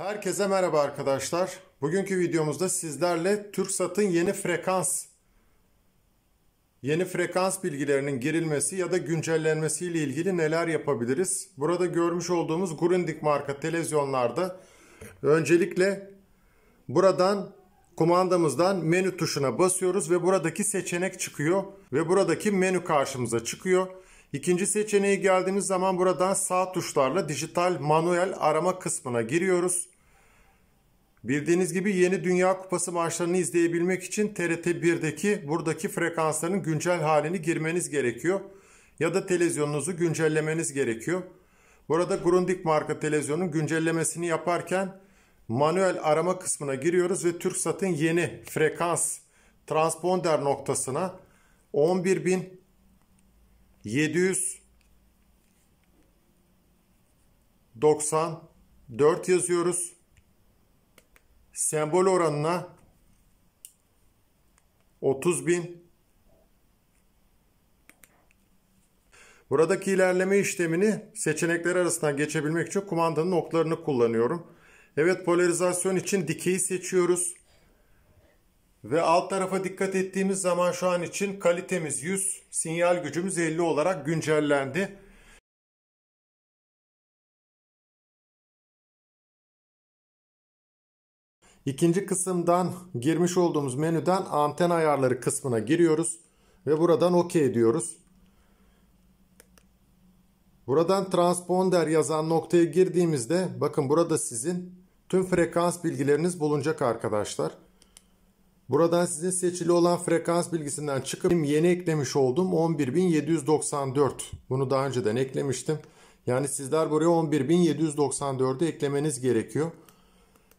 Herkese merhaba arkadaşlar. Bugünkü videomuzda sizlerle TürkSat'ın yeni frekans yeni frekans bilgilerinin girilmesi ya da güncellenmesi ile ilgili neler yapabiliriz? Burada görmüş olduğumuz Grundig marka televizyonlarda öncelikle buradan kumandamızdan menü tuşuna basıyoruz ve buradaki seçenek çıkıyor ve buradaki menü karşımıza çıkıyor. İkinci seçeneği geldiğimiz zaman buradan sağ tuşlarla dijital manuel arama kısmına giriyoruz. Bildiğiniz gibi yeni Dünya Kupası maçlarını izleyebilmek için TRT 1'deki buradaki frekansların güncel halini girmeniz gerekiyor. Ya da televizyonunuzu güncellemeniz gerekiyor. Burada Grundig marka televizyonun güncellemesini yaparken manuel arama kısmına giriyoruz ve TürkSat'ın yeni frekans transponder noktasına 11794 yazıyoruz sembol oranına 30 bin. Buradaki ilerleme işlemini seçenekler arasından geçebilmek için kumandanın oklarını kullanıyorum. Evet polarizasyon için dikeyi seçiyoruz. Ve alt tarafa dikkat ettiğimiz zaman şu an için kalitemiz 100, sinyal gücümüz 50 olarak güncellendi. İkinci kısımdan girmiş olduğumuz menüden anten ayarları kısmına giriyoruz ve buradan OK diyoruz. Buradan transponder yazan noktaya girdiğimizde bakın burada sizin tüm frekans bilgileriniz bulunacak arkadaşlar. Buradan sizin seçili olan frekans bilgisinden çıkıp yeni eklemiş olduğum 11.794. Bunu daha önceden eklemiştim. Yani sizler buraya 11.794'ü eklemeniz gerekiyor.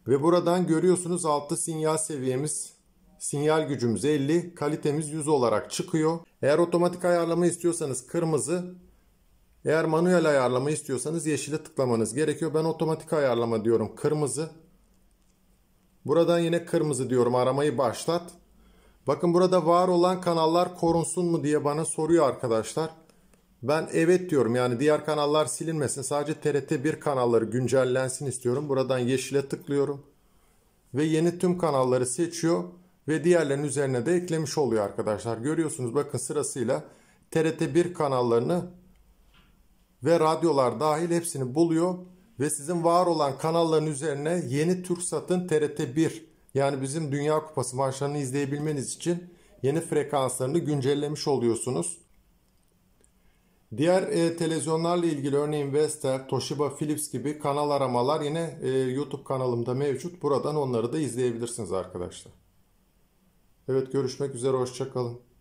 Ve buradan görüyorsunuz altta sinyal seviyemiz, sinyal gücümüz 50, kalitemiz 100 olarak çıkıyor. Eğer otomatik ayarlama istiyorsanız kırmızı, eğer manuel ayarlama istiyorsanız yeşile tıklamanız gerekiyor. Ben otomatik ayarlama diyorum kırmızı. Buradan yine kırmızı diyorum aramayı başlat. Bakın burada var olan kanallar korunsun mu diye bana soruyor arkadaşlar. Ben evet diyorum yani diğer kanallar silinmesin. Sadece TRT1 kanalları güncellensin istiyorum. Buradan yeşile tıklıyorum. Ve yeni tüm kanalları seçiyor. Ve diğerlerinin üzerine de eklemiş oluyor arkadaşlar. Görüyorsunuz bakın sırasıyla TRT1 kanallarını ve radyolar dahil hepsini buluyor. Ve sizin var olan kanalların üzerine yeni TürkSat'ın TRT1 yani bizim Dünya Kupası maçlarını izleyebilmeniz için yeni frekanslarını güncellemiş oluyorsunuz. Diğer e, televizyonlarla ilgili örneğin Vestel, Toshiba, Philips gibi kanal aramalar yine e, YouTube kanalımda mevcut. Buradan onları da izleyebilirsiniz arkadaşlar. Evet görüşmek üzere hoşçakalın.